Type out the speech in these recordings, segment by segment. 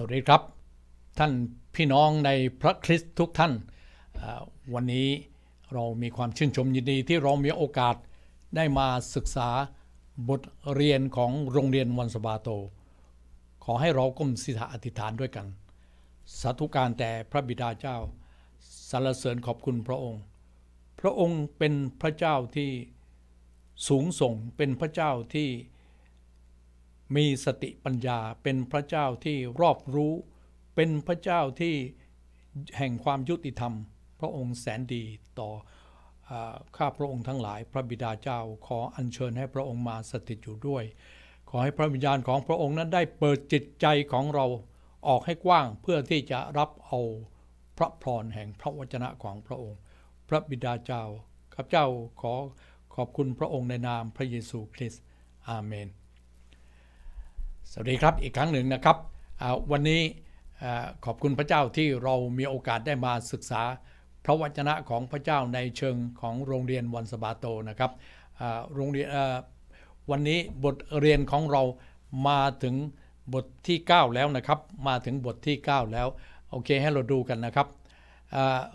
สวัสดีครับท่านพี่น้องในพระคริสต์ทุกท่านวันนี้เรามีความชื่นชมยินดีที่เรามีโอกาสได้มาศึกษาบทเรียนของโรงเรียนวันสบาโต ขอให้เราก้มศีรษะอธิษฐานด้วยกันสาธุการแต่พระบิดาเจ้าสรรเสริญขอบคุณพระองค์ พระองค์เป็นพระเจ้าที่สูงส่งเป็นพระเจ้าที่มีสติปัญญาเป็นพระเจ้าที่รอบรู้เป็นพระเจ้าที่แห่งความยุติธรรม พระองค์แสนดีต่อ ข้าพระองค์ทั้งหลายพระบิดาเจ้าขออัญเชิญให้พระองค์มาสถิตอยู่ด้วย ขอให้พระวิญญาณของพระองค์นั้นได้เปิดจิตใจของเราออกให้กว้างเพื่อที่จะรับเอาพระพรแห่งพระวจนะของพระองค์ พระบิดาเจ้าข้าพเจ้าขอขอบคุณพระองค์ในนามพระเยซูคริสต์อาเมนสวัสดีครับอีกครั้งหนึ่งนะครับวันนี้ขอบคุณพระเจ้าที่เรามีโอกาสได้มาศึกษา พระวจนะของพระเจ้าในเชิงของโรงเรียนวันสบาโตนะครับโรงเรียนวันนี้บทเรียนของเรามาถึงบทที่9แล้วนะครับมาถึงบทที่ 9 แล้วโอเคให้เราดูกันนะครับ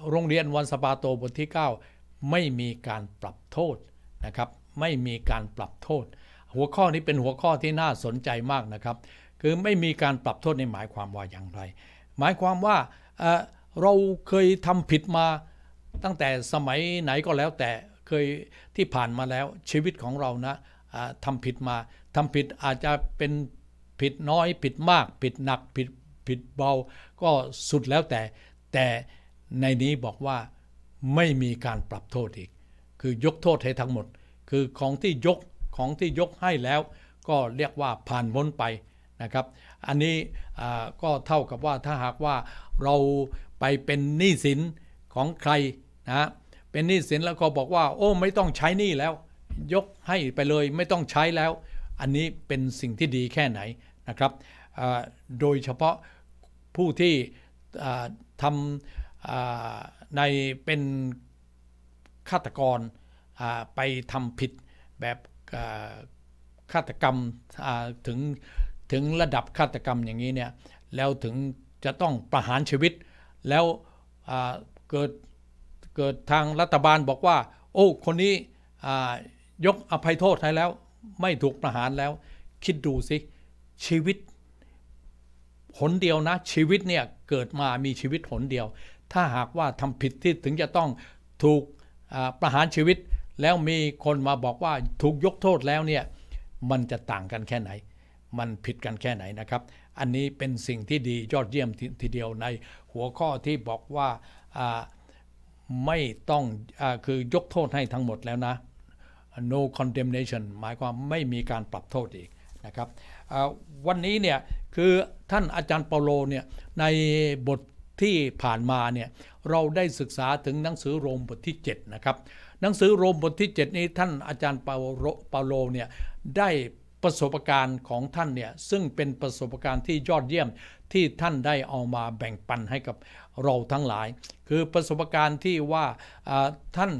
โรงเรียนวันสบาโตบทที่ 9 ไม่มีการปรับโทษนะครับไม่มีการปรับโทษหัวข้อนี้เป็นหัวข้อที่น่าสนใจมากนะครับ คือไม่มีการปรับโทษในหมายความว่าอย่างไร หมายความว่าเราเคยทำผิดมาตั้งแต่สมัยไหนก็แล้วแต่เคยที่ผ่านมาแล้ว ชีวิตของเรานะทำผิดมาทำผิดอาจจะเป็นผิดน้อยผิดมาก ผิดหนักผิดผิดเบาก็สุดแล้วแต่ แต่ในนี้บอกว่าไม่มีการปรับโทษอีก คือยกโทษให้ทั้งหมดคือของที่ยกของที่ยกให้แล้วก็เรียกว่าผ่านพ้นไปนะครับ อันนี้ก็เท่ากับว่าถ้าหากว่าเราไปเป็นหนี้สินของใครนะ เป็นหนี้สินแล้วก็บอกว่า โอ้ไม่ต้องใช้หนี้แล้ว ยกให้ไปเลยไม่ต้องใช้แล้ว อันนี้เป็นสิ่งที่ดีแค่ไหนนะครับ โดยเฉพาะผู้ที่ทำในเป็นฆาตกรไปทำผิดแบบฆาตกรรมถึงถึงระดับฆาตกรรมอย่างนี้เนี่ยแล้วถึงจะต้องประหารชีวิต แล้วเกิดเกิดทางรัฐบาลบอกว่า โอ้คนนี้ยกอภัยโทษให้แล้วไม่ถูกประหารแล้ว คิดดูสิชีวิตหนเดียวนะชีวิตเนี่ยเกิดมามีชีวิตหนเดียว ถ้าหากว่าทำผิดที่ถึงจะต้องถูกประหารชีวิตแล้วมีคนมาบอกว่าถูกยกโทษแล้วเนี่ย มันจะต่างกันแค่ไหน มันผิดกันแค่ไหนนะครับ อันนี้เป็นสิ่งที่ดียอดเยี่ยมทีเดียวในหัวข้อที่บอกว่าไม่ต้องอคือยกโทษให้ทั้งหมดแล้วนะ no condemnation หมายความไม่มีการปรับโทษอีกนะครับ วันนี้เนี่ย คือท่านอาจารย์เปาโลเนี่ยในบทที่ผ่านมาเนี่ยเราได้ศึกษาถึงหนังสือโรมบทที่ 7 นะครับหนังสือโรมบทที่ 7 นี้ท่านอาจารย์เปาโลปาโลเนี่ยได้ประสบการณ์ของท่านเนี่ยซึ่งเป็นประสบการณ์ที่ยอดเยี่ยมที่ท่านได้เอามาแบ่งปันให้กับเราทั้งหลาย คือประสบการณ์ที่ว่าท่าน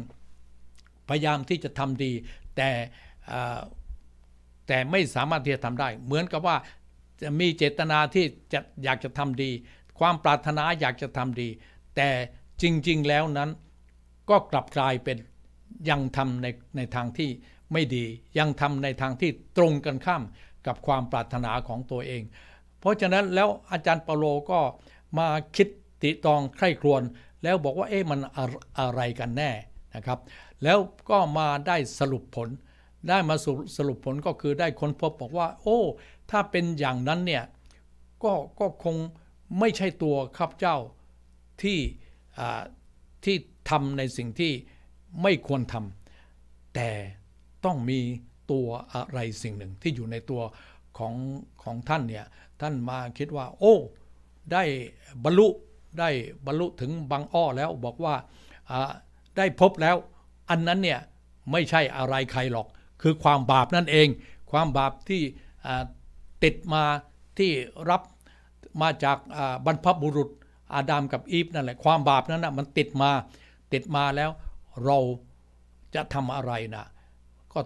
พยายามที่จะทำดีแต่แต่ไม่สามารถที่จะทำได้ เหมือนกับว่ามีเจตนาที่จะอยากจะทำดี ความปรารถนาอยากจะทำดี แต่จริง ๆ แล้วนั้นก็กลับกลายเป็นยังทำในในทางที่ไม่ดี ยังทำในทางที่ตรงกันข้ามกับความปรารถนาของตัวเอง เพราะฉะนั้นแล้วอาจารย์เปโลก็มาคิดติตองใคร่ครวญแล้วบอกว่าเอ๊ะมันอะไรกันแน่นะครับแล้วก็มาได้สรุปผลได้มาสสรุปผลก็คือได้ค้นพบบอกว่า โอ้ถ้าเป็นอย่างนั้นเนี่ยก็ก็คงไม่ใช่ตัวข้าพเจ้าที่ที่ทำในสิ่งที่ไม่ควรทำแต่ต้องมีตัวอะไรสิ่งหนึ่งที่อยู่ในตัวของ ของท่านเนี่ยท่านมาคิดว่า โอ้ ได้ บรรลุได้บรรลุถึงบางอ้อแล้วบอกว่าได้พบแล้ว อันนั้นเนี่ย ไม่ใช่อะไรใครหรอกคือความบาปนั่นเอง ความบาปที่ติดมาที่รับมาจากบรรพบุรุษอาดามกับอีฟ นั่นแหละความบาปนั้นนะมันติดมาติดมาแล้วเราจะทำอะไรนะก็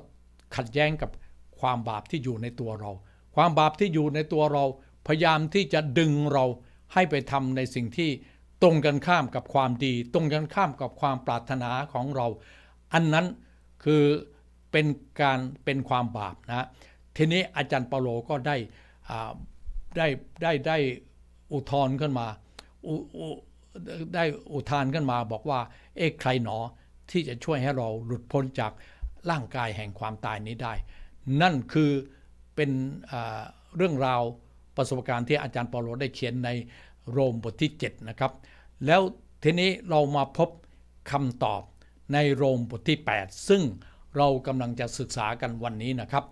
ขัดแย้งกับความบาปที่อยู่ในตัวเรา ความบาปที่อยู่ในตัวเรา พยายามที่จะดึงเราให้ไปทำในสิ่งที่ตรงกันข้ามกับความดี ตรงกันข้ามกับความปรารถนาของเรา อันนั้นคือเป็นการเป็นความบาปนะทีนี้อาจารย์เปาโลก็ได้ได้ได้ได้อุทธรณ์ขึ้นมาได้อุทานขึ้นมาบอกว่า เอ๊ะใครหนอที่จะช่วยให้เราหลุดพ้นจากร่างกายแห่งความตายนี้ได้ นั่นคือเป็นเรื่องราวประสบการณ์ที่อาจารย์ปอโลได้เขียนในโรมบทที่7นะครับแล้วทีนี้เรามาพบคำตอบในโรมบทที่ 8 ซึ่งเรากำลังจะศึกษากันวันนี้นะครับ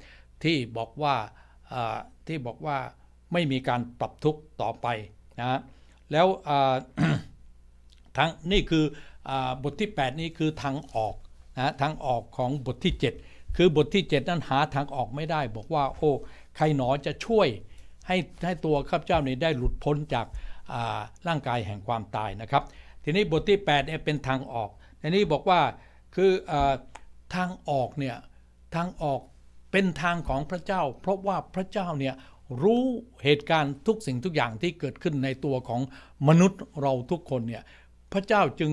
ที่บอกว่าที่บอกว่าไม่มีการปรับทุกข์ต่อไปนะแล้วทั้งนี่คือบทที่ 8 นี้คือ ทาง ออกนะทาง ออกของบทที่ 7 คือบทที่ 7นั้นหาทางออกไม่ได้ บอกว่า โอ้ ใคร หนอ จะช่วย ให้ ให้ ตัวข้าพเจ้านี้ ได้หลุดพ้นจากร่างกายแห่งความตายนะครับ ทีนี้บทที่ 8เนี่ยเป็นทางออกในนี้บอกว่า คืออทางออกเนี่ยทางออกเป็นทางของพระเจ้า เพราะว่าพระเจ้าเนี่ยรู้เหตุการณ์ทุกสิ่งทุกอย่างที่เกิดขึ้นในตัวของมนุษย์เราทุกคนเนี่ยพระเจ้าจึง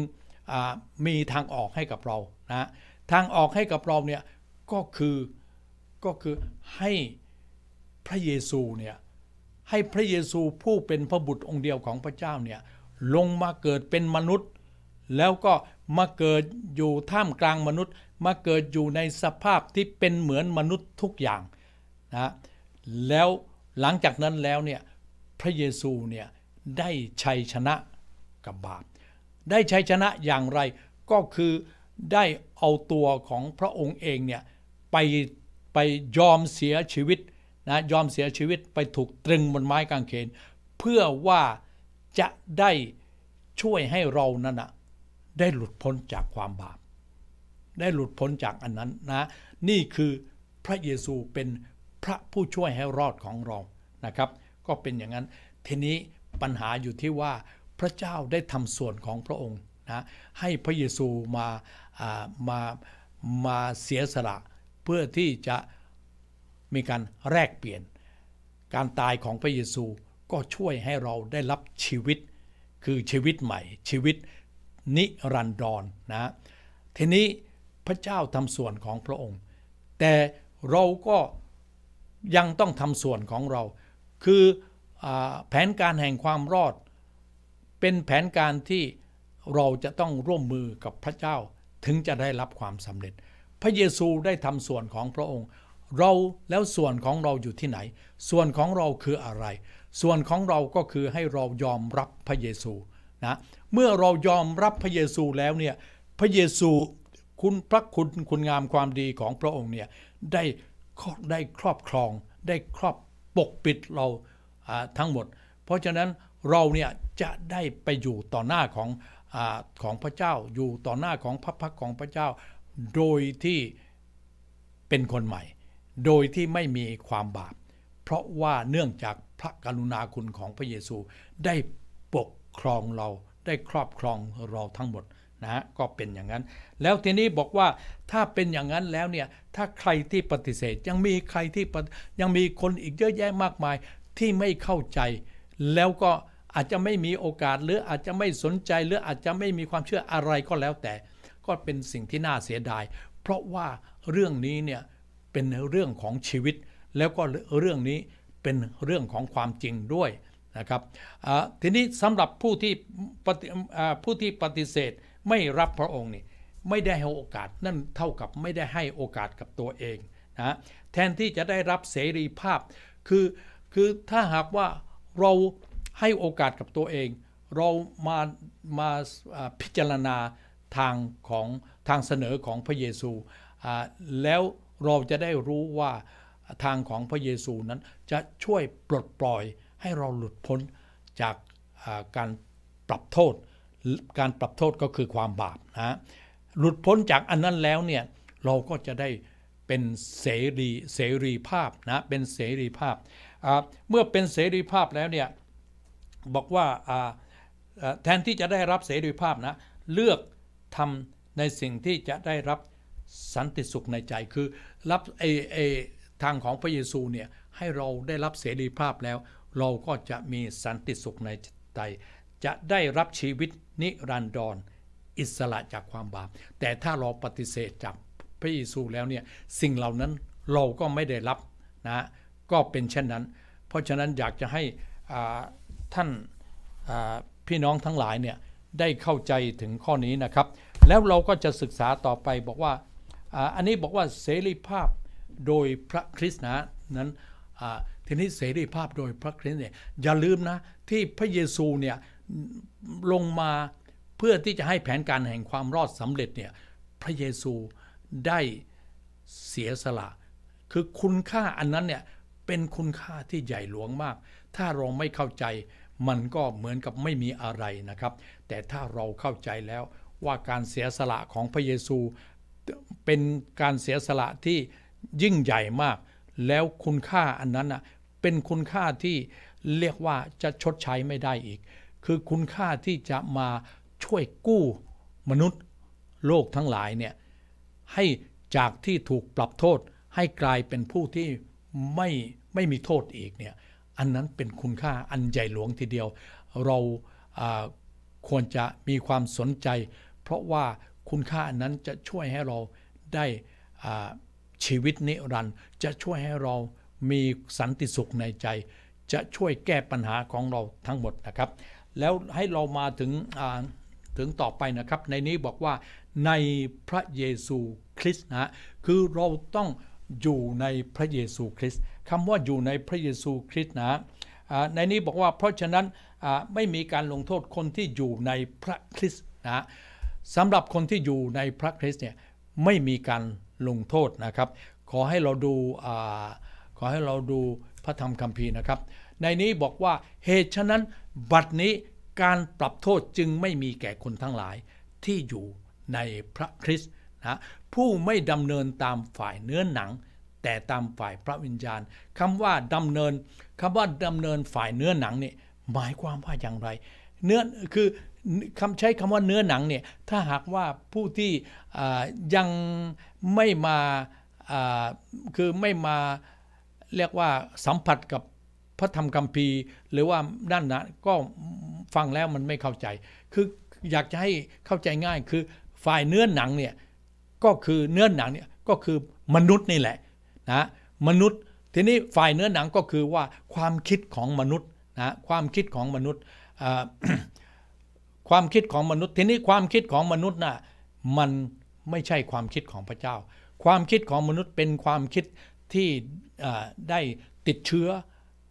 มีทางออกให้กับเรานะทางออกให้กับเราเนี่ยก็คือก็คือให้พระเยซูเนี่ยให้พระเยซูผู้เป็นพระบุตรองค์เดียวของพระเจ้าเนี่ยลงมาเกิดเป็นมนุษย์ แล้วก็มาเกิดอยู่ท่ามกลางมนุษย์ มาเกิดอยู่ในสภาพที่เป็นเหมือนมนุษย์ทุกอย่างนะแล้วหลังจากนั้นแล้วเนี่ยพระเยซูเนี่ยได้ชัยชนะกับบาปได้ใช้ชนะอย่างไรก็คือได้เอาตัวของพระองค์เองเนี่ยไปไปยอมเสียชีวิตนะยอมเสียชีวิตไปถูกตรึงบนไม้กางเขนเพื่อว่าจะได้ช่วยให้เรานั่นนะได้หลุดพ้นจากความบาป ได้หลุดพ้นจากอันนั้นนะ นี่คือพระเยซูเป็นพระผู้ช่วยให้รอดของเรานะครับ ก็เป็นอย่างนั้นทีนี้ปัญหาอยู่ที่ว่าพระเจ้าได้ทำส่วนของพระองค์นะให้พระเยซูมามามาเสียสละ เพื่อที่จะมีการแลกเปลี่ยนการตายของพระเยซูก็ช่วยให้เราได้รับชีวิตคือชีวิตใหม่ ชีวิตนิรันดรนนะทีนี้พระเจ้าทำส่วนของพระองค์ แต่เราก็ยังต้องทำส่วนของเรา คืออแผนการแห่งความรอดเป็นแผนการที่เราจะต้องร่วมมือกับพระเจ้าถึงจะได้รับความสำเร็จ พระเยซูได้ทำส่วนของพระองค์ เราแล้วส่วนของเราอยู่ที่ไหน ส่วนของเราคืออะไร ส่วนของเราก็คือให้เรายอมรับพระเยซูนะเมื่อเรายอมรับพระเยซูแล้วเนี่ยพระเยซูคุณพระคุณคุณงามความดีของพระองค์เนี่ยได้ได้ครอบครองได้ครอบปกปิดเราทั้งหมด เพราะฉะนั้นเราเนี่ยจะได้ไปอยู่ต่อหน้าของอของพระเจ้า อยู่ต่อหน้าของพระพักของพระเจ้า โดยที่เป็นคนใหม่ โดยที่ไม่มีความบาป เพราะว่าเนื่องจากพระกรุณาคุณของพระเยซูได้ปกครองเราได้ครอบครองเราทั้งหมดนะก็เป็นอย่างนั้น แล้วทีนี้บอกว่าถ้าเป็นอย่างนั้นแล้วเนี่ยถ้าใครที่ปฏิเสธยังมีใครที่ยังมีคนอีกเยอะแยะมากมายที่ไม่เข้าใจแล้วก็อาจจะไม่มีโอกาสหรืออาจจะไม่สนใจหรืออาจจะไม่มีความเชื่ออะไรก็แล้วแต่ ก็เป็นสิ่งที่น่าเสียดายเพราะว่าเรื่องนี้เนี่ยเป็นเรื่องของชีวิต แล้วก็เรื่องนี้เป็นเรื่องของความจริงด้วยนะครับทีนี้สำหรับผู้ที่ผู้ที่ปฏิเสธไม่รับพระองค์นี่ไม่ได้ให้โอกาสนั่นเท่ากับไม่ได้ให้โอกาสกับตัวเองนะแทนที่จะได้รับเสรีภาพคือคือถ้าหากว่าเราให้โอกาสกับตัวเองเรามามาพิจารณาทางของทางเสนอของพระเยซู แล้วเราจะได้รู้ว่าทางของพระเยซูนั้นจะช่วยปลดปล่อยให้เราหลุดพ้นจากการปรับโทษ การปรับโทษก็คือความบาปนะ หลุดพ้นจากอันนั้นแล้วเนี่ยเราก็จะได้เป็นเสรีเสรีภาพนะ เป็นเสรีภาพ เมื่อเป็นเสรีภาพแล้วเนี่ยบอกว่าแทนที่จะได้รับเสรีภาพนะเลือกทำในสิ่งที่จะได้รับสันติสุขในใจคือ รับไอไอทางของพระเยซูเนี่ยให้เราได้รับเสรีภาพแล้ว เราก็จะมีสันติสุขในใจจะได้รับชีวิตนิรันดรอิสระจากความบาป แต่ถ้าเราปฏิเสธจากพระเยซูแล้วเนี่ยสิ่งเหล่านั้นเราก็ไม่ได้รับนะก็เป็นเช่นนั้น เพราะฉะนั้นอยากจะให้ท่านพี่น้องทั้งหลายเนี่ย ได้เข้าใจถึงข้อนี้นะครับ แล้วเราก็จะศึกษาต่อไปบอกว่าอันนี้บอกว่าเสรีภาพโดยพระคริสต์นะนั้นทีนี้เสรีภาพโดยพระคริสต์เนี่ยอย่าลืมนะ ที่พระเยซูเนี่ย ลงมาเพื่อที่จะให้แผนการแห่งความรอดสำเร็จเนี่ยพระเยซูได้เสียสละ คือคุณค่าอันนั้นเนี่ยเป็นคุณค่าที่ใหญ่หลวงมาก ถ้าเราไม่เข้าใจมันก็เหมือนกับไม่มีอะไรนะครับ แต่ถ้าเราเข้าใจแล้วว่าการเสียสละของพระเยซู เป็นการเสียสละที่ยิ่งใหญ่มาก แล้วคุณค่าอันนั้นนะเป็นคุณค่าที่เรียกว่าจะชดใช้ไม่ได้อีก คือคุณค่าที่จะมาช่วยกู้มนุษย์โลกทั้งหลายเนี่ยให้จากที่ถูกปรับโทษให้กลายเป็นผู้ที่ไม่ไม่มีโทษอีกเนี่ยอันนั้นเป็นคุณค่าอันใหญ่หลวงทีเดียว เราควรจะมีความสนใจ เพราะว่าคุณค่าอันนั้นจะช่วยให้เราได้ชีวิตนิรันดร์จะช่วยให้เรามีสันติสุขในใจ จะช่วยแก้ปัญหาของเราทั้งหมดนะครับ แล้วให้เรามาถึงถึงต่อไปนะครับในนี้บอกว่าในพระเยซูคริสต์นะคือเราต้องอยู่ในพระเยซูคริสต์คำว่าอยู่ในพระเยซูคริสต์นะในนี้บอกว่าเพราะฉะนั้นไม่มีการลงโทษคนที่อยู่ในพระคริสต์นะสำหรับคนที่อยู่ในพระคริสต์เนี่ยไม่มีการลงโทษนะครับ ขอให้เราดู ขอให้เราดูพระธรรมคัมภีร์นะครับ ในนี้บอกว่าเหตุฉะนั้นบัดนี้การปรับโทษจึงไม่มีแก่คนทั้งหลายที่อยู่ในพระคริสต์นะผู้ไม่ดำเนินตามฝ่ายเนื้อหนังแต่ตามฝ่ายพระวิญญาณ คำว่าดำเนินคำว่าดำเนินฝ่ายเนื้อหนังเนี่ยหมายความว่าอย่างไรเนื้อคือคำใช้คำว่าเนื้อหนังเนี่ย ถ้าหากว่าผู้ที่ยังไม่มาคือไม่มาเรียกว่าสัมผัสกับพระธรรมคัมภีร์หรือว่าด้านนั้นก็ฟังแล้วมันไม่เข้าใจ คืออยากจะให้เข้าใจง่ายคือฝ่ายเนื้อหนังเนี่ยก็คือเนื้อหนังเนี่ยก็คือมนุษย์นี่แหละนะมนุษย์ทีนี้ฝ่ายเนื้อหนังก็คือว่าความคิดของมนุษย์นะความคิดของมนุษย์ความคิดของมนุษย์ ทีนี้ความคิดของมนุษย์น่ะมันไม่ใช่ความคิดของพระเจ้า ความคิดของมนุษย์เป็นความคิดที่ได้ติดเชื้อ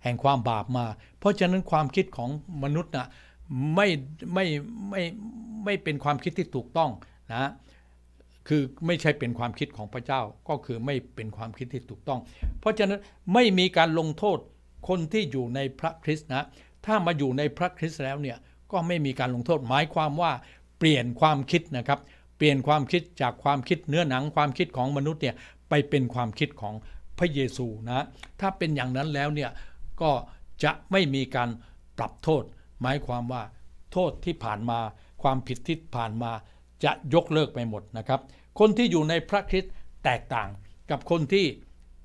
แห่งความบาปมา เพราะฉะนั้นความคิดของมนุษย์น่ะไม่ไม่ไม่ไม่เป็นความคิดที่ถูกต้องนะคือไม่ใช่เป็นความคิดของพระเจ้าก็คือไม่เป็นความคิดที่ถูกต้อง เพราะฉะนั้นไม่มีการลงโทษคนที่อยู่ในพระคริสต์นะถ้ามาอยู่ในพระคริสต์แล้วเนี่ยก็ไม่มีการลงโทษหมายความว่าเปลี่ยนความคิดนะครับ เปลี่ยนความคิดจากความคิดเนื้อหนังความคิดของมนุษย์เนี่ยไปเป็นความคิดของพระเยซูนะถ้าเป็นอย่างนั้นแล้วเนี่ยก็จะไม่มีการปรับโทษ หมายความว่าโทษที่ผ่านมาความผิดที่ผ่านมาจะยกเลิกไปหมดนะครับ คนที่อยู่ในพระคริสต์แตกต่างกับคนที่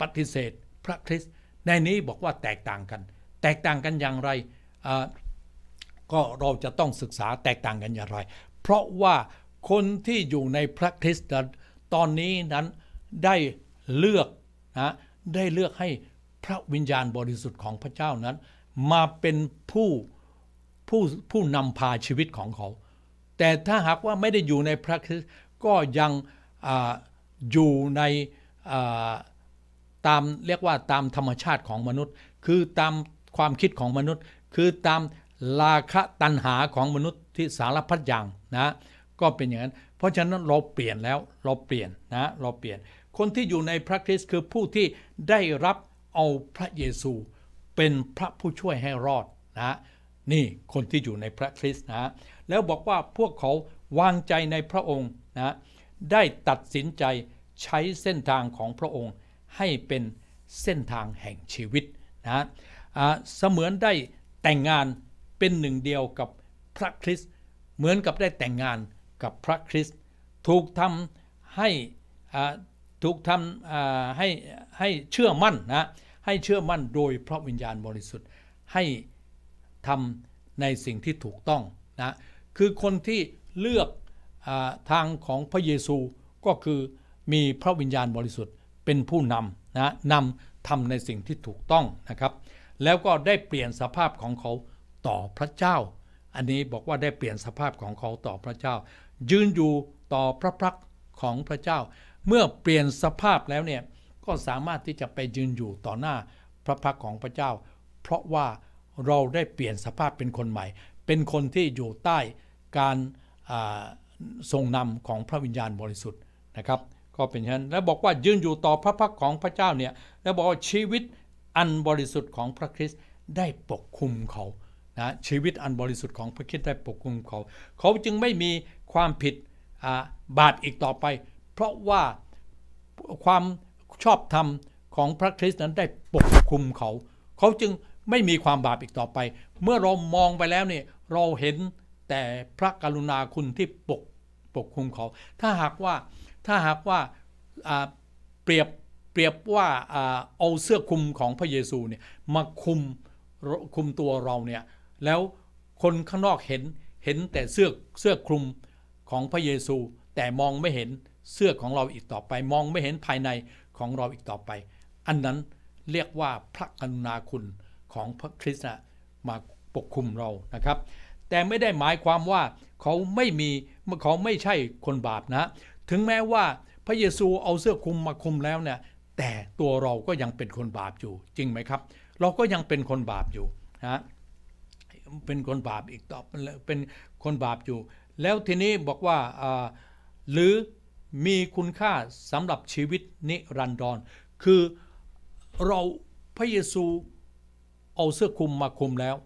ปฏิเสธพระคริสต์ในนี้บอกว่าแตกต่างกัน แตกต่างกันอย่างไรก็เราจะต้องศึกษาแตกต่างกันอย่างไร เพราะว่าคนที่อยู่ในพระคริสต์ตอนนี้นั้นได้เลือกนะได้เลือกให้พระวิญญาณบริสุทธิ์ของพระเจ้านั้น มาเป็นผู้ผู้ผู้นำพาชีวิตของเขาแต่ถ้าหากว่าไม่ได้อยู่ในพระคริสต์ก็ยังออยู่ในตามเรียกว่าตามธรรมชาติของมนุษย์ คือตามความคิดของมนุษย์ คือตามราคะตัณหาของมนุษย์ที่สารพัดอย่างนะ ก็เป็นอย่างนั้น เพราะฉะนั้นเราเปลี่ยนแล้วเราเปลี่ยนนะเราเปลี่ยนคนที่อยู่ในพระคริสต์คือผู้ที่ได้รับเอาพระเยซูเป็นพระผู้ช่วยให้รอดนะนี่คนที่อยู่ในพระคริสต์นะแล้วบอกว่าพวกเขาวางใจในพระองค์นะได้ตัดสินใจใช้เส้นทางของพระองค์ให้เป็นเส้นทางแห่งชีวิตนะเสมือนได้แต่งงานเป็นหนึ่งเดียวกับพระคริสต์ เหมือนกับได้แต่งงานกับพระคริสต์ ถูกทำให้ถูกทำให้ให้เชื่อมั่นนะให้เชื่อมั่นโดยพระวิญญาณบริสุทธิ์ ให้ทำในสิ่งที่ถูกต้องนะคือคนที่เลือกอทางของพระเยซูก็คือมีพระวิญญาณบริสุทธิ์เป็นผู้นำนะนำทำในสิ่งที่ถูกต้องนะครับ แล้วก็ได้เปลี่ยนสภาพของเขาต่อพระเจ้า อันนี้บอกว่าได้เปลี่ยนสภาพของเขาต่อพระเจ้า ยืนอยู่ต่อพระพักของพระเจ้า เมื่อเปลี่ยนสภาพแล้วเนี่ยก็สามารถที่จะไปยืนอยู่ต่อหน้าพระพักของพระเจ้า เพราะว่าเราได้เปลี่ยนสภาพเป็นคนใหม่ เป็นคนที่อยู่ใต้การทรงนำของพระวิญญาณบริสุทธิ์นะครับ ก็เป็นเช่นแล้วบอกว่ายืนอยู่ต่อพระพักของพระเจ้าเนี่ยแล้วบอกว่าชีวิตอันบริสุทธิ์ของพระคริสต์ได้ปกคุมเขานะชีวิตอันบริสุทธิ์ของพระคริสต์ได้ปกคุมเขา เขาจึงไม่มีความผิดบาปอีกต่อไป เพราะว่าความชอบธรรมของพระคริสต์นั้นได้ปกคุมเขา เขาจึงไม่มีความบาปอีกต่อไป เมื่อเรามองไปแล้วเนี่ยเราเห็นแต่พระกรุณาคุณที่ปกปกคุมเขา ถ้าหากว่าถ้าหากว่าเปรียบเปรียบว่าเอาเสื้อคลุมของพระเยซูเนี่ยมาคุมคุมตัวเราเนี่ย แล้วคนข้างนอกเห็นเห็นแต่เสื้อเสื้อคลุมของพระเยซู แต่มองไม่เห็นเสื้อของเราอีกต่อไป มองไม่เห็นภายในของเราอีกต่อไป อันนั้นเรียกว่าพระกรุณาคุณของพระคริสต์มาปกคุมเรานะครับแต่ไม่ได้หมายความว่าเขาไม่มีเขาไม่ใช่คนบาปนะ ถึงแม้ว่าพระเยซูเอาเสื้อคลุมมาคลุมแล้วเนี่ยแต่ตัวเราก็ยังเป็นคนบาปอยู่ จริงไหมครับ เราก็ยังเป็นคนบาปอยู่นะเป็นคนบาปอีกต่อเป็นคนบาปอยู่ แล้วทีนี้บอกว่าหรือมีคุณค่าสำหรับชีวิต นิรันดรคือเราพระเยซูเอาเสื้อคลุมมาคลุมแล้ว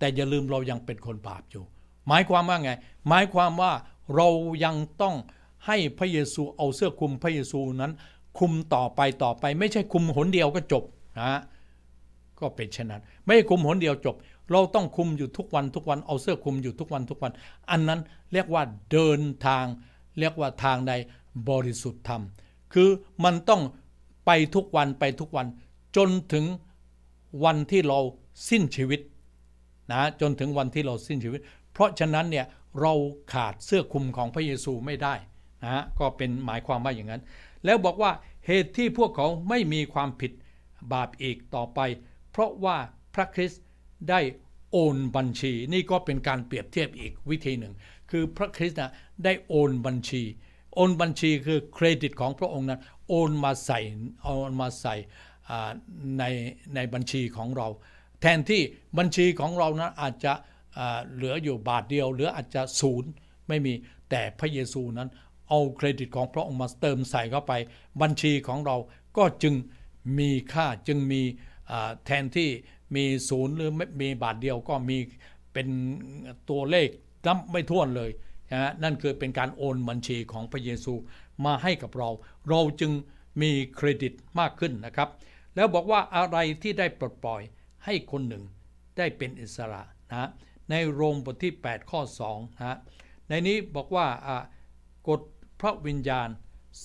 แต่อย่าลืมเรายังเป็นคนบาปอยู่ หมายความว่าไง หมายความว่าเรายังต้องให้พระเยซูเอาเสื้อคลุมพระเยซูนั้น คุมต่อไปต่อไปไม่ใช่คุมหนเดียวก็จบนะ ก็เป็นเช่นนั้นไม่คุมหนเดียวจบ เราต้องคุมอยู่ทุกวันทุกวันเอาเสื้อคุมอยู่ทุกวันทุกวัน อันนั้นเรียกว่าเดินทาง เรียกว่าทางใดบริสุทธิ์ธรรม คือมันต้องไปทุกวันไปทุกวันจนถึงวันที่เราสิ้นชีวิตนะจนถึงวันที่เราสิ้นชีวิต เพราะฉะนั้นเนี่ยเราขาดเสื้อคลุมของพระเยซูไม่ได้นะก็เป็นหมายความว่าอย่างนั้น แล้วบอกว่าเหตุที่พวกเขาไม่มีความผิดบาปอีกต่อไป เพราะว่าพระคริสต์ได้โอนบัญชีนี่ก็เป็นการเปรียบเทียบอีกวิธีหนึ่ง คือพระคริสต์นะได้โอนบัญชีโอนบัญชีคือเครดิตของพระองค์นั้นโอนมาใส่โอนมาใส่ในในบัญชีของเราแทนที่บัญชีของเรานั้นอาจจะเหลืออยู่บาทเดียวหรืออาจจะศูนย์ไม่มีแต่พระเยซูนั้น เอาเครดิตของพระองค์มาเติมใส่เข้าไป บัญชีของเราก็จึงมีค่าจึงมีแทนที่มีศูนย์หรือมีบาทเดียวก็มีเป็นตัวเลขนับไม่ถ้วนเลยนะนั่นคือเป็นการโอนบัญชีของพระเยซูมาให้กับเรา เราจึงมีเครดิตมากขึ้นนะครับ แล้วบอกว่าอะไรที่ได้ปลดปล่อยให้คนหนึ่งได้เป็นอิสระนะในโรมบทที่ 8 ข้อ2นะในนี้บอกว่ากฎพระวิญญาณ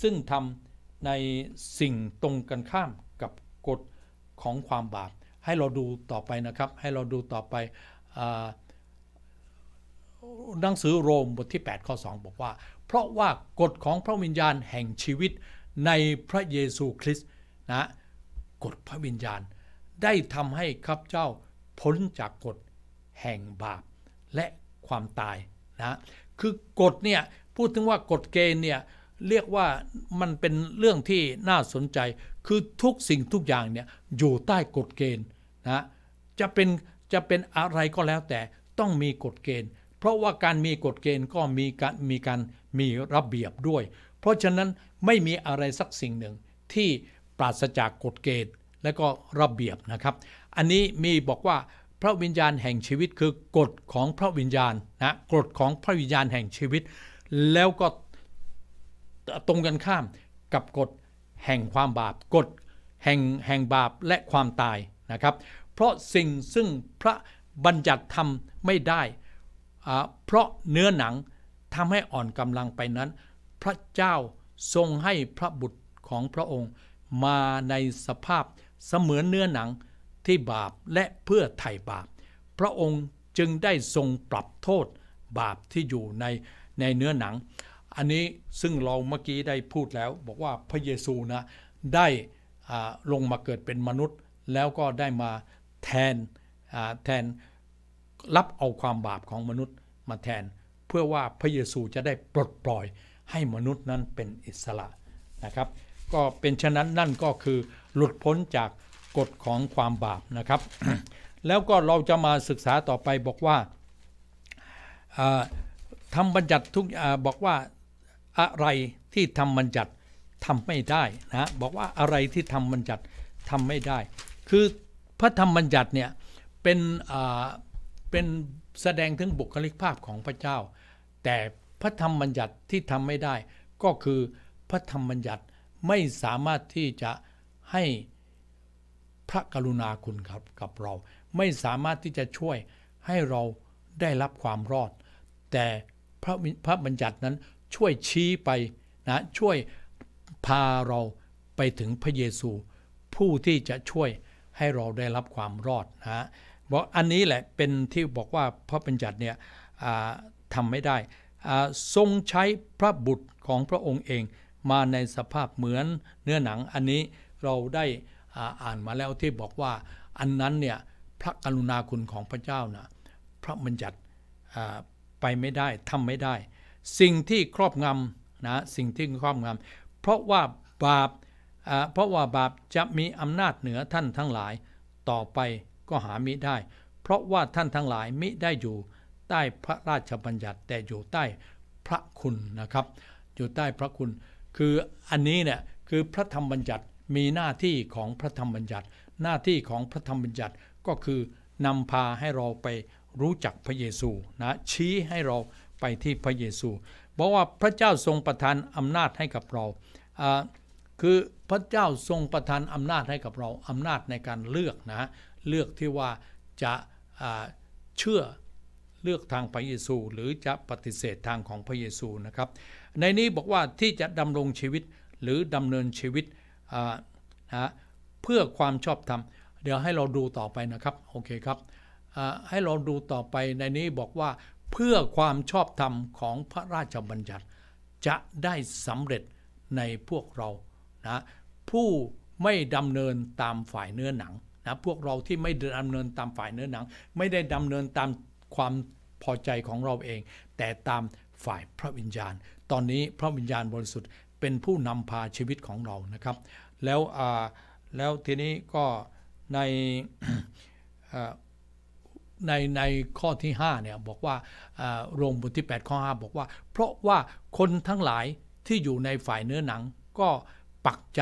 ซึ่งทำในสิ่งตรงกันข้ามกับกฎของความบาป ให้เราดูต่อไปนะครับ ให้เราดูต่อไปหนังสือโรมบทที่ 8 ข้อ 2 บอกว่า เพราะว่ากฎของพระวิญญาณแห่งชีวิตในพระเยซูคริสต์นะ กฎพระวิญญาณได้ทำให้ข้าพเจ้าพ้นจากกฎแห่งบาปและความตายนะคือกฎเนี่ยพูดถึงว่ากฎเกณฑ์เนี่ยเรียกว่ามันเป็นเรื่องที่น่าสนใจคือทุกสิ่งทุกอย่างเนี่ยอยู่ใต้กฎเกณฑ์นะจะเป็นจะเป็นอะไรก็แล้วแต่ต้องมีกฎเกณฑ์ เพราะว่าการมีกฎเกณฑ์ก็มีการมีการมีระเบียบด้วย เพราะฉะนั้นไม่มีอะไรสักสิ่งหนึ่งที่ปราศจากกฎเกณฑ์และก็ระเบียบนะครับ อันนี้มีบอกว่าพระวิญญาณแห่งชีวิต คือกฎของพระวิญญาณนะกฎของพระวิญญาณ แห่งชีวิต แล้วก็ตรงกันข้ามกับกฎแห่งความบาปกฎแห่งแห่งบาปและความตายนะครับ เพราะสิ่งซึ่งพระบัญญัติทำไม่ได้เพราะเนื้อหนังทำให้อ่อนกำลังไปนั้น พระเจ้าทรงให้พระบุตรของพระองค์มาในสภาพเสมือนเนื้อหนังที่บาปและเพื่อไถ่บาป พระองค์จึงได้ทรงปรับโทษบาปที่อยู่ในในเนื้อหนัง อันนี้ซึ่งเราเมื่อกี้ได้พูดแล้วบอกว่าพระเยซูนะได้ลงมาเกิดเป็นมนุษย์แล้วก็ได้มาแทนแทนรับเอาความบาปของมนุษย์มาแทน เพื่อว่าพระเยซูจะได้ปลดปล่อยให้มนุษย์นั้นเป็นอิสระนะครับ ก็เป็นฉะนั้นนั่นก็คือหลุดพ้นจากกฎของความบาปนะครับ แล้วก็เราจะมาศึกษาต่อไปบอกว่าทำบัญญัติทุกบอกว่าอะไรที่ทำบัญญัติทำไม่ได้นะบอกว่าอะไรที่ทำบัญญัติทำไม่ได้ คือพระธรรมบัญญัติเนี่ยเป็นเป็นแสดงถึงบุคลิกภาพของพระเจ้า แต่พระธรรมบัญญัติที่ทำไม่ได้ ก็คือพระธรรมบัญญัติไม่สามารถที่จะให้พระกรุณาคุณครับกับเรา ไม่สามารถที่จะช่วยให้เราได้รับความรอด แต่พระพระบัญญัตินั้นช่วยชี้ไปนะช่วยพาเราไปถึงพระเยซู ผู้ที่จะช่วยให้เราได้รับความรอดนะบอกอันนี้แหละเป็นที่บอกว่าพระบัญญัติเนี่ยทำไม่ได้ ทรงใช้พระบุตรของพระองค์เองมาในสภาพเหมือนเนื้อหนังอันนี้เราได้อ่านมาแล้วที่บอกว่าอันนั้นเนี่ยพระกรุณาคุณของพระเจ้านะพระบัญญัติไปไม่ได้ทำไม่ได้ สิ่งที่ครอบงำนะสิ่งที่ครอบงำเพราะว่าบาปเพราะว่าบาปจะมีอำนาจเหนือท่านทั้งหลายต่อไปก็หามิได้ เพราะว่าท่านทั้งหลายมิได้อยู่ใต้พระราชบัญญัติ แต่อยู่ใต้พระคุณนะครับ อยู่ใต้พระคุณ คืออันนี้เนี่ยคือพระธรรมบัญญัติมีหน้าที่ของพระธรรมบัญญัติ หน้าที่ของพระธรรมบัญญัติก็คือนำพาให้เราไปรู้จักพระเยซูนะ ชี้ให้เราไปที่พระเยซูบอกว่าพระเจ้าทรงประทานอำนาจให้กับเรา คือพระเจ้าทรงประทานอำนาจให้กับเราอำนาจในการเลือกนะเลือกที่ว่าจะเชื่อเลือกทางพระเยซู หรือจะปฏิเสธทางของพระเยซูนะครับ ในนี้บอกว่าที่จะดำรงชีวิตหรือดำเนินชีวิตนะเพื่อความชอบธรรม เดี๋ยวให้เราดูต่อไปนะครับ โอเคครับ ให้เราดูต่อไปในนี้บอกว่าเพื่อความชอบธรรมของพระราชบัญญัติ จะได้สำเร็จในพวกเรานะผู้ไม่ดำเนินตามฝ่ายเนื้อหนังนะพวกเราที่ไม่ดำเนินตามฝ่ายเนื้อหนัง ไม่ได้ดำเนินตามความพอใจของเราเอง แต่ตามฝ่ายพระวิญญาณ ตอนนี้พระวิญญาณบริสุทธิ์เป็นผู้นำพาชีวิตของเรานะครับ แล้วแล้วทีนี้ก็ในในในข้อที่5เนี่ยบอกว่าโรมบทที่8ข้อ 5 บอกว่า เพราะว่าคนทั้งหลายที่อยู่ในฝ่ายเนื้อหนัง ก็ปักใจ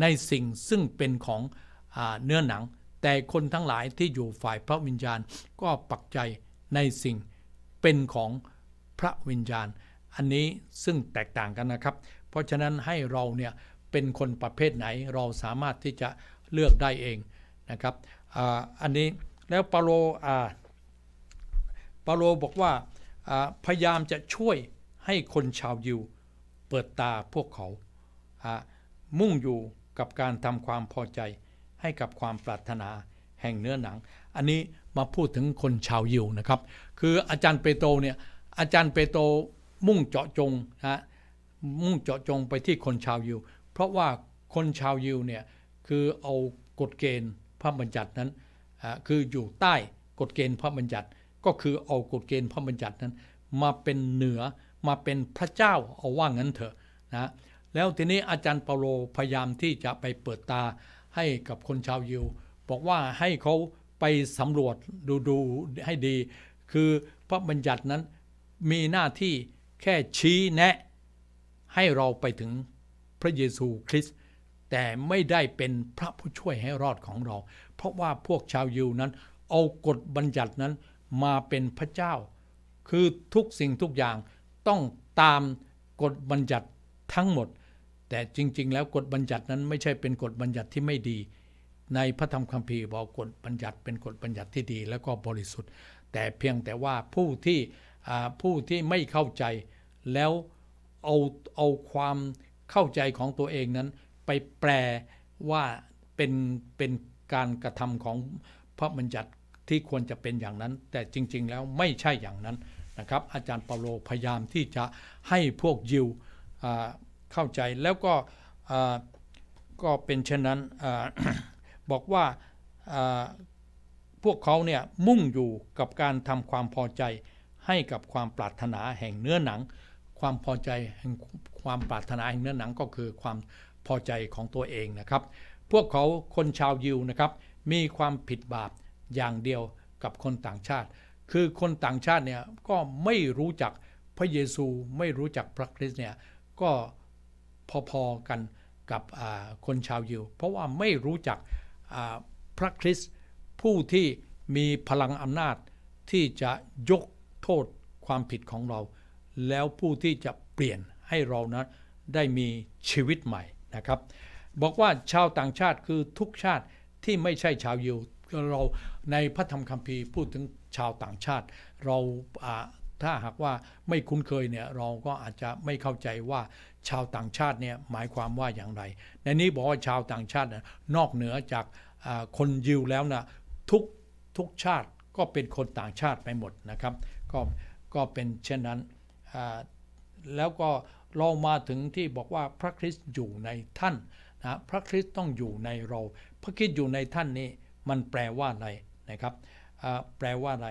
ในสิ่งซึ่งเป็นของเนื้อหนัง แต่คนทั้งหลายที่อยู่ฝ่ายพระวิญญาณ ก็ปักใจในสิ่งเป็นของพระวิญญาณ อันนี้ซึ่งแตกต่างกันนะครับเพราะฉะนั้นให้เราเนี่ยเป็นคนประเภทไหน เราสามารถที่จะเลือกได้เองนะครับออันนี้แล้วเปาโลเปาโลบอกว่าพยายามจะช่วยให้คนชาวยิว เปิดตาพวกเขา มุ่งอยู่กับการทำความพอใจให้กับความปรารถนาแห่งเนื้อหนัง อันนี้มาพูดถึงคนชาวยิวนะครับ คืออาจารย์เปโตเนี่ยอาจารย์เปโตมุ่งเจาะจงนะมุ่งเจาะจงไปที่คนชาวยิว เพราะว่าคนชาวยิวเนี่ยคือเอากฎเกณฑ์พระบัญญัตินั้นคืออยู่ใต้กฎเกณฑ์พระบัญญัติก็คือเอากฎเกณฑ์พระบัญญัตินั้น มาเป็นเหนือมาเป็นพระเจ้าเอาว่างั้นเถอะนะ แล้วทีนี้อาจารย์เปาโลพยายามที่จะไปเปิดตาให้กับคนชาวยิวบอกว่าให้เขาไปสำรวจดูดูให้ดี คือพระบัญญัตินั้นมีหน้าที่แค่ชี้แนะให้เราไปถึงพระเยซูคริสต์แต่ไม่ได้เป็นพระผู้ช่วยให้รอดของเรา เพราะว่าพวกชาวยิวนั้นเอากฎบัญญัตินั้นมาเป็นพระเจ้า คือทุกสิ่งทุกอย่างต้องตามกฎบัญญัติทั้งหมด แต่จริงๆแล้วกฎบัญญัตินั้นไม่ใช่เป็นกฎบัญญัติที่ไม่ดี ในพระธรรมคัมภีร์บอกกฎบัญญัติเป็นกฎบัญญัติที่ดีแล้วก็บริสุทธิ์ แต่เพียงแต่ว่าผู้ที่ผู้ที่ไม่เข้าใจแล้วเอาเอาความเข้าใจของตัวเองนั้นไปแปลว่าเป็นเป็นการกระทำของพระบัญญัติที่ควรจะเป็นอย่างนั้น แต่จริง ๆแล้วไม่ใช่อย่างนั้นนะครับอาจารย์เปาโลพยายามที่จะให้พวกยิวเข้าใจแล้วก็ก็เป็นเช่นนั้นอบอกว่าพวกเขาเนี่ยมุ่งอยู่กับการทำความพอใจให้กับความปรารถนาแห่งเนื้อหนังความพอใจแห่งความปรารถนาแห่งเนื้อหนังก็คือความพอใจของตัวเองนะครับ พวกเขาคนชาวยิวนะครับ มีความผิดบาปอย่างเดียวกับคนต่างชาติ คือคนต่างชาติเนี่ยก็ไม่รู้จักพระเยซูไม่รู้จักพระคริสต์เนี่ยก็พอๆกันกับคนชาวยิว เพราะว่าไม่รู้จักพระคริสต์ผู้ที่มีพลังอำนาจที่จะยกโทษความผิดของเราแล้วผู้ที่จะเปลี่ยนให้เรานั้นได้มีชีวิตใหม่นะครับ บอกว่าชาวต่างชาติคือทุกชาติที่ไม่ใช่ชาวยิวเราในพระธรรมคัมภีร์พูดถึงชาวต่างชาติ เราถ้าหากว่าไม่คุ้นเคยเนี่ยเราก็อาจจะไม่เข้าใจว่าชาวต่างชาติเนี่ยหมายความว่าอย่างไร ในนี้บอกว่าชาวต่างชาตินอกเหนือจากคนยิวแล้วนะทุก ทุกชาติก็เป็นคนต่างชาติไปหมดนะครับก็ก็เป็นเช่นนั้นแล้วก็ลรงมาถึงที่บอกว่าพระคริสต์อยู่ในท่านนะพระคริสต์ต้องอยู่ในเรา พระคริสต์อยู่ในท่านนี่มันแปลว่าอะไรนะครับแปลว่าอะไร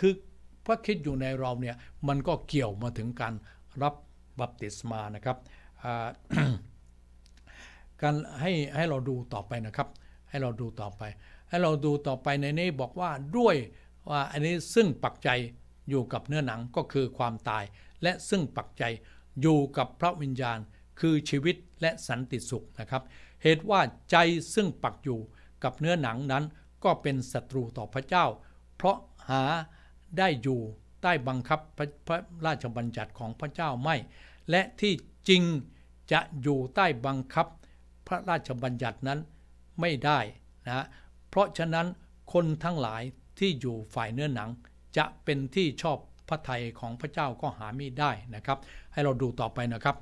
คือพระคริสต์อยู่ในเราเนี่ย มันก็เกี่ยวมาถึงการรับบัพติศมานะครับการให้ให้เราดูต่อไปนะครับ ให้เราดูต่อไป ให้เราดูต่อไปในนี้บอกว่าด้วยว่าอันนี้ซึ่งปักใจอยู่กับเนื้อหนังก็คือความตาย และซึ่งปักใจอยู่กับพระวิญญาณคือชีวิตและสันติสุขนะครับ เหตุว่าใจซึ่งปักอยู่กับเนื้อหนังนั้น ก็เป็นศัตรูต่อพระเจ้า เพราะหาได้อยู่ใต้บังคับพระพระราชบัญญัติของพระเจ้าไม่ และที่จริงจะอยู่ใต้บังคับพระราชบัญญัตินั้นไม่ได้นะเพราะฉะนั้นคนทั้งหลายที่อยู่ฝ่ายเนื้อหนังจะเป็นที่ชอบพระทัยของพระเจ้าก็หาไม่ได้นะครับ ให้เราดูต่อไปนะครับ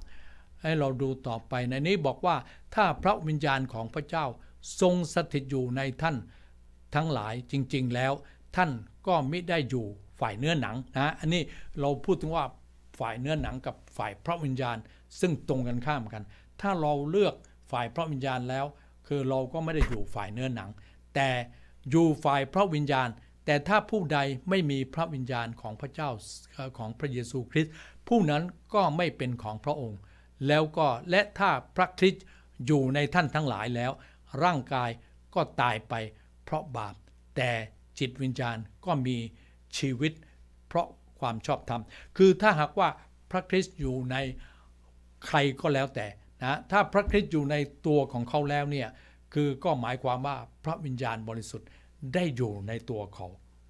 ให้เราดูต่อไปในนี้บอกว่าถ้าพระวิญญาณของพระเจ้าทรงสถิตอยู่ในท่าน ทั้งหลายจริง ๆแล้ว ท่านก็ไม่ได้อยู่ฝ่ายเนื้อหนังนะอันนี้เราพูดถึงว่าฝ่ายเนื้อหนังกับฝ่าย พระวิญญาณ ซึ่งตรงกันข้ามกัน ถ้าเราเลือกฝ่ายพระวิญญาณแล้ว คือเราก็ไม่ได้อยู่ฝ่ายเนื้อหนัง แต่อยู่ฝ่ายพระวิญญาณแต่ถ้าผู้ใดไม่มีพระวิญญาณของพระเจ้าของพระเยซูคริสต์ผู้นั้นก็ไม่เป็นของพระองค์ แล้วก็และถ้าพระคริสต์อยู่ในท่านทั้งหลายแล้ว ร่างกายก็ตายไปเพราะบาป แต่จิตวิญญาณก็มีชีวิต เพราะความชอบธรรม คือถ้าหากว่าพระคริสต์อยู่ในใครก็แล้วแต่นะถ้าพระคริสต์อยู่ในตัวของเขาแล้วเนี่ยคือก็หมายความว่าพระวิญญาณบริสุทธิ์ได้อยู่ในตัวเขา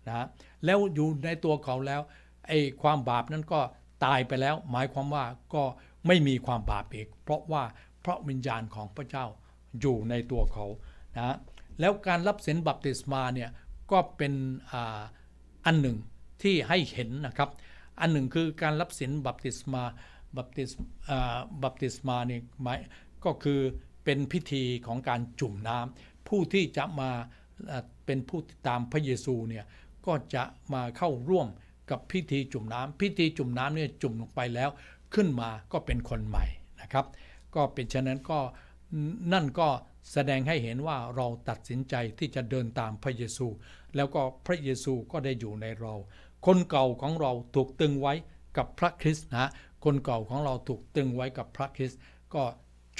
นะ แล้วอยู่ในตัวเขาแล้ว ไอ้ความบาปนั้นก็ตายไปแล้ว หมายความว่าก็ไม่มีความบาปอีก เพราะว่าพระวิญญาณของพระเจ้าอยู่ในตัวเขานะ แล้วการรับศีลบัพติศมาเนี่ย ก็เป็นอันหนึ่งที่ให้เห็นนะครับ อันหนึ่งคือการรับศีลบัพติศมาบัพติสบัพติศมาเนี่ยหมายก็คือเป็นพิธีของการจุ่มน้ำ ผู้ที่จะมาเป็นผู้ติดตามพระเยซูเนี่ยก็จะมาเข้าร่วมกับพิธีจุ่มน้ำ พิธีจุ่มน้ำเนี่ยจุ่มลงไปแล้วขึ้นมาก็เป็นคนใหม่นะครับ ก็เป็นฉะนั้นก็นั่นก็แสดงให้เห็นว่าเราตัดสินใจที่จะเดินตามพระเยซู แล้วก็พระเยซูก็ได้อยู่ในเรา คนเก่าของเราถูกตึงไว้กับพระคริสต์นะคนเก่าของเราถูกตึงไว้กับพระคริสต์ก็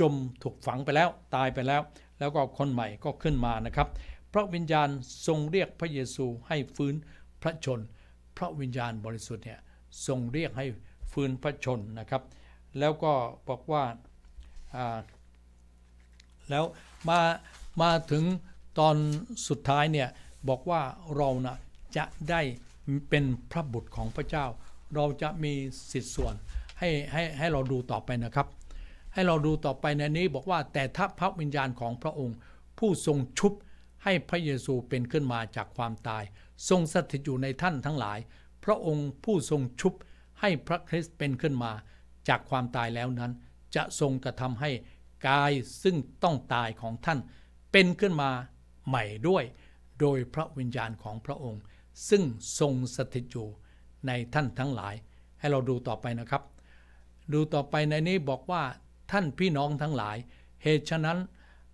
จมถูกฝังไปแล้วตายไปแล้ว แล้วก็คนใหม่ก็ขึ้นมานะครับพระวิญญาณทรงเรียกพระเยซูให้ฟื้นพระชน พระวิญญาณบริสุทธิ์เนี่ยทรงเรียกให้ฟื้นพระชนนะครับ แล้วก็บอกว่า แล้วมา มาถึงตอนสุดท้ายเนี่ย บอกว่าเรานะจะได้เป็นพระบุตรของพระเจ้า เราจะมีสิทธิส่วนให้ให้ให้เราดูต่อไปนะครับ ให้เราดูต่อไปในนี้ บอกว่าแต่ถ้าพระวิญญาณของพระองค์ ผู้ทรงชุบให้พระเยซูเป็นขึ้นมาจากความตาย ทรงสถิตอยู่ในท่านทั้งหลายพระองค์ผู้ทรงชุบ ให้พระคริสต์เป็นขึ้นมา จากความตายแล้วนั้น จะทรงกระทำให้กายซึ่งต้องตายของท่านเป็นขึ้นมาใหม่ด้วย โดยพระวิญญาณของพระองค์ ซึ่งทรงสถิตอยู่ในท่านทั้งหลาย ให้เราดูต่อไปนะครับ ดูต่อไปในนี้บอกว่าท่านพี่น้องทั้งหลาย เหตุฉะนั้น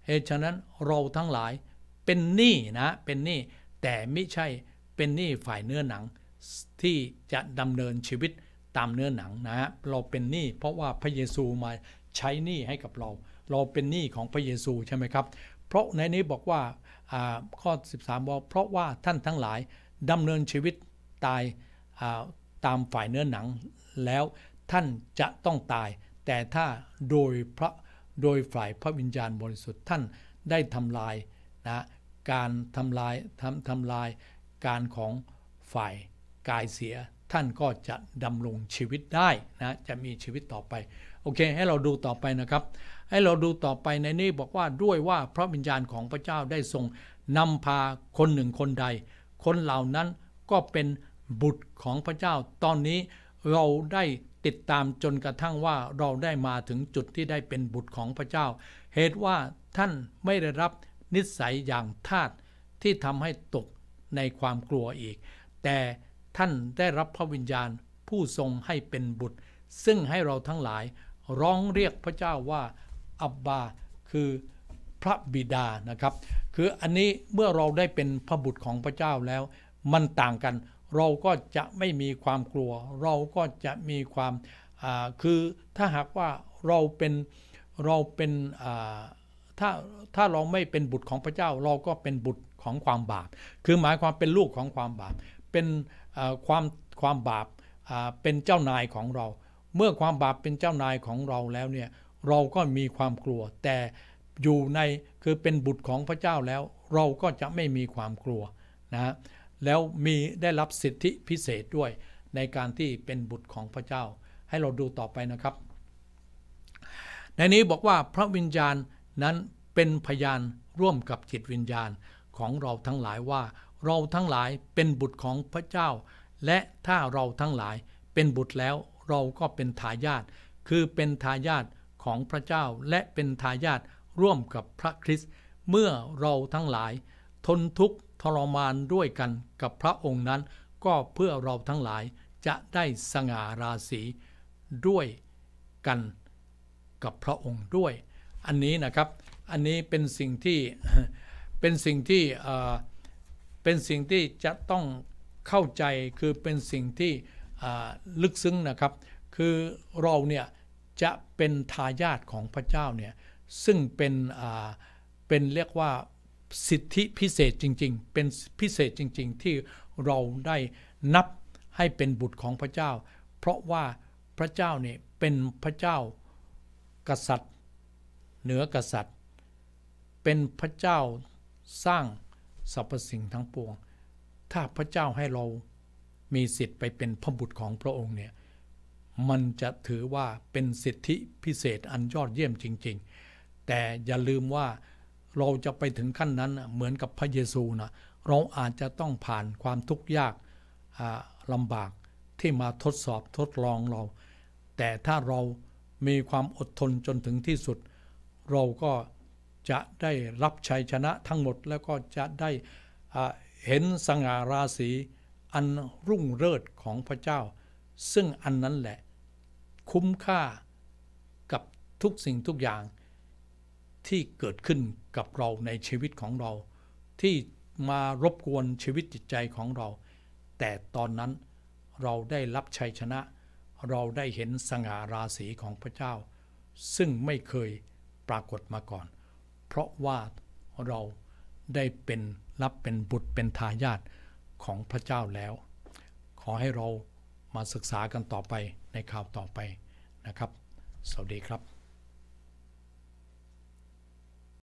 เหตุฉะนั้นเราทั้งหลายเป็นหนี้นะเป็นหนี้แต่ไม่ใช่เป็นหนี้ฝ่ายเนื้อหนังที่จะดำเนินชีวิตตามเนื้อหนังนะฮะเราเป็นหนี้เพราะว่าพระเยซูมาใช้หนี้ให้กับเรา เราเป็นหนี้ของพระเยซูใช่ไหมครับ เพราะในนี้บอกว่าข้อ 13บอกเพราะว่าท่านทั้งหลายดำเนินชีวิตตายตามฝ่ายเนื้อหนังแล้วท่านจะต้องตาย แต่ถ้าโดยพระโดยฝ่ายพระวิญญาณบริสุทธิ์ท่านได้ทำลายนะการทำลายทำทำลายการของฝ่ายกายเสีย ท่านก็จะ ดำรงชีวิตได้นะจะมีชีวิตต่อไป โอเค ให้เราดูต่อไปนะครับ ให้เราดูต่อไปในนี้บอกว่าด้วยว่า พระวิญญาณ ของพระเจ้าได้ทรงนำพาคนหนึ่งคนใด คนเหล่านั้นก็เป็นบุตรของพระเจ้า ตอนนี้เราได้ติดตามจนกระทั่งว่าเราได้มาถึงจุดที่ได้เป็นบุตรของพระเจ้า เหตุว่าท่านไม่ได้รับนิสัยอย่างธาตุที่ทำให้ตกในความกลัวอีก แต่ท่านได้รับพระวิญญาณผู้ทรงให้เป็นบุตร ซึ่งให้เราทั้งหลายร้องเรียกพระเจ้าว่าอับบา คือพระบิดานะครับ คืออันนี้เมื่อเราได้เป็นพระบุตรของพระเจ้าแล้วมันต่างกัน เราก็จะไม่มีความกลัว เราก็จะมีความคือถ้าหากว่าเราเป็นเราเป็นถ้าถ้าเราไม่เป็นบุตรของพระเจ้าเราก็เป็นบุตรของความบาป คือหมายความเป็นลูกของความบาป เป็นความความบาปเป็นเจ้านายของเรา เมื่อความบาปเป็นเจ้านายของเราแล้วเนี่ยเราก็มีความกลัวแต่อยู่ในคือเป็นบุตรของพระเจ้าแล้ว เราก็จะไม่มีความกลัวนะแล้วมีได้รับสิทธิพิเศษด้วยในการที่เป็นบุตรของพระเจ้า ให้เราดูต่อไปนะครับ ในนี้บอกว่าพระวิญญาณนั้นเป็นพยานร่วมกับจิตวิญญาณของเราทั้งหลายว่าเราทั้งหลายเป็นบุตรของพระเจ้า และถ้าเราทั้งหลายเป็นบุตรแล้วเราก็เป็นทายาทคือเป็นทายาทของพระเจ้าและเป็นทายาทร่วมกับพระคริสต์เมื่อเราทั้งหลายทนทุกข์ทรมานด้วยกันกับพระองค์นั้น ก็เพื่อเราทั้งหลายจะได้สง่าราศีด้วยกันกับพระองค์ด้วยอันนี้นะครับ อันนี้เป็นสิ่งที่เป็นสิ่งที่เป็นสิ่งที่จะต้องเข้าใจคือเป็นสิ่งที่ลึกซึ้งนะครับ คือเราเนี่ย จะเป็นทายาทของพระเจ้าเนี่ย ซึ่งเป็นเป็นเรียกว่าสิทธิพิเศษจริง ๆ เป็นพิเศษจริง ๆ ที่เราได้นับให้เป็นบุตรของพระเจ้า เพราะว่าพระเจ้าเนี่ยเป็นพระเจ้ากษัตริย์เหนือกษัตริย์ เป็นพระเจ้าสร้างสรรพสิ่งทั้งปวง ถ้าพระเจ้าให้เรา มีสิทธิ์ไปเป็นพระบุตรของพระองค์เนี่ย มันจะถือว่าเป็นสิทธิพิเศษอันยอดเยี่ยมจริง ๆ แต่อย่าลืมว่าเราจะไปถึงขั้นนั้น เหมือนกับพระเยซูนะเราอาจจะต้องผ่านความทุกข์ยากลำบากที่มาทดสอบทดลองเรา แต่ถ้าเรามีความอดทนจนถึงที่สุดเราก็จะได้รับชัยชนะทั้งหมดแล้วก็จะได้เห็นสง่าราศีอันรุ่งเริศของพระเจ้า ซึ่งอันนั้นแหละคุ้มค่ากับทุกสิ่งทุกอย่างที่เกิดขึ้นกับเราในชีวิตของเรา ที่มารบกวนชีวิตจิตใจของเรา แต่ตอนนั้นเราได้รับชัยชนะ เราได้เห็นสง่าราศีของพระเจ้า ซึ่งไม่เคยปรากฏมาก่อน เพราะว่าเราได้เป็นรับเป็นบุตรเป็นทายาทของพระเจ้าแล้ว ขอให้เรามาศึกษากันต่อไปในข่าวต่อไปนะครับ สวัสดีครับ